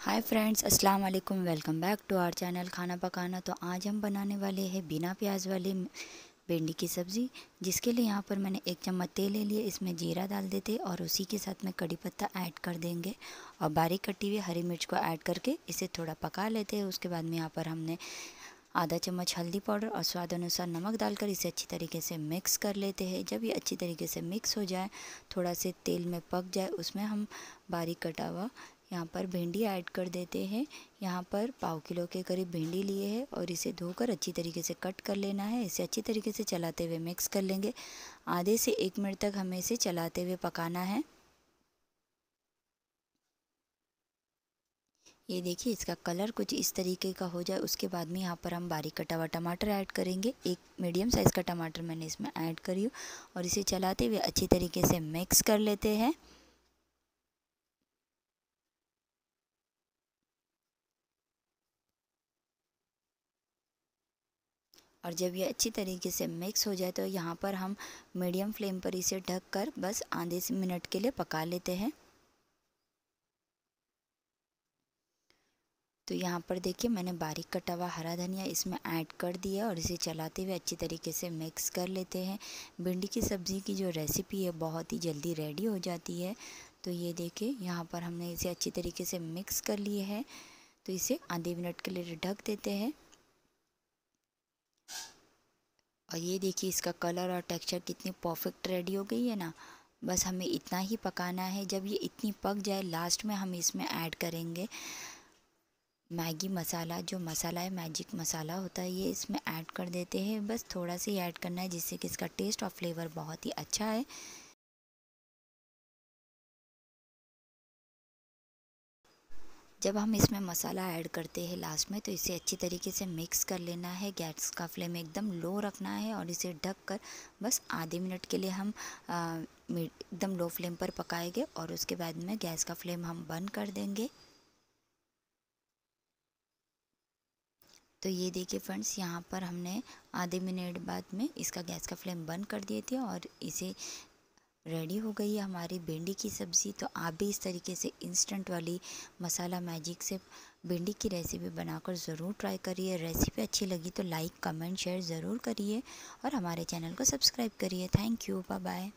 हाय friends अस्सलाम वालेकुम welcome back to our channel खाना पकाना तो आज हम बनाने वाले हैं बिना प्याज वाले भिंडी की सब्ज़ी जिसके लिए यहाँ पर मैंने एक चम्मच तेल ले लिए इसमें जीरा डाल देते और उसी के साथ में कड़ी पत्ता ऐड कर देंगे और बारीक कटी हुई हरी मिर्च को ऐड करके इसे थोड़ा पका लेते हैं उसके बाद में यहाँ पर हमने आधा चम्मच हल्दी पाउडर और स्वाद अनुसार नमक डालकर इसे अच्छी तरीके से मिक्स कर लेते हैं जब ये अच्छी तरीके से मिक्स हो जाए थोड़ा से तेल में पक जाए उसमें हम बारीक कटा हुआ यहाँ पर भिंडी ऐड कर देते हैं यहाँ पर पाव किलो के करीब भिंडी लिए है और इसे धोकर अच्छी तरीके से कट कर लेना है इसे अच्छी तरीके से चलाते हुए मिक्स कर लेंगे आधे से एक मिनट तक हमें इसे चलाते हुए पकाना है ये देखिए इसका कलर कुछ इस तरीके का हो जाए उसके बाद में यहाँ पर हम बारीक कटा हुआ टमाटर ऐड करेंगे एक मीडियम साइज़ का टमाटर मैंने इसमें ऐड करी और इसे चलाते हुए अच्छी तरीके से मिक्स कर लेते हैं और जब ये अच्छी तरीके से मिक्स हो जाए तो यहाँ पर हम मीडियम फ्लेम पर इसे ढक कर बस आधे से मिनट के लिए पका लेते हैं तो यहाँ पर देखिए मैंने बारीक कटा हुआ हरा धनिया इसमें ऐड कर दिया और इसे चलाते हुए अच्छी तरीके से मिक्स कर लेते हैं भिंडी की सब्ज़ी की जो रेसिपी है बहुत ही जल्दी रेडी हो जाती है तो ये देखिए यहाँ पर हमने इसे अच्छी तरीके से मिक्स कर लिए है तो इसे आधे मिनट के लिए ढक देते हैं और ये देखिए इसका कलर और टेक्सचर कितनी परफेक्ट रेडी हो गई है ना बस हमें इतना ही पकाना है जब ये इतनी पक जाए लास्ट में हम इसमें ऐड करेंगे मैगी मसाला जो मसाला है मैजिक मसाला होता है ये इसमें ऐड कर देते हैं बस थोड़ा सा ही ऐड करना है जिससे कि इसका टेस्ट और फ्लेवर बहुत ही अच्छा है जब हम इसमें मसाला ऐड करते हैं लास्ट में तो इसे अच्छी तरीके से मिक्स कर लेना है गैस का फ्लेम एकदम लो रखना है और इसे ढक कर बस आधे मिनट के लिए हम एकदम लो फ्लेम पर पकाएंगे और उसके बाद में गैस का फ्लेम हम बंद कर देंगे तो ये देखिए फ्रेंड्स यहाँ पर हमने आधे मिनट बाद में इसका गैस का फ्लेम बंद कर दिए थे और इसे रेडी हो गई है हमारी भिंडी की सब्ज़ी तो आप भी इस तरीके से इंस्टेंट वाली मसाला मैजिक से भिंडी की रेसिपी बनाकर ज़रूर ट्राई करिए रेसिपी अच्छी लगी तो लाइक कमेंट शेयर ज़रूर करिए और हमारे चैनल को सब्सक्राइब करिए थैंक यू बाय बाय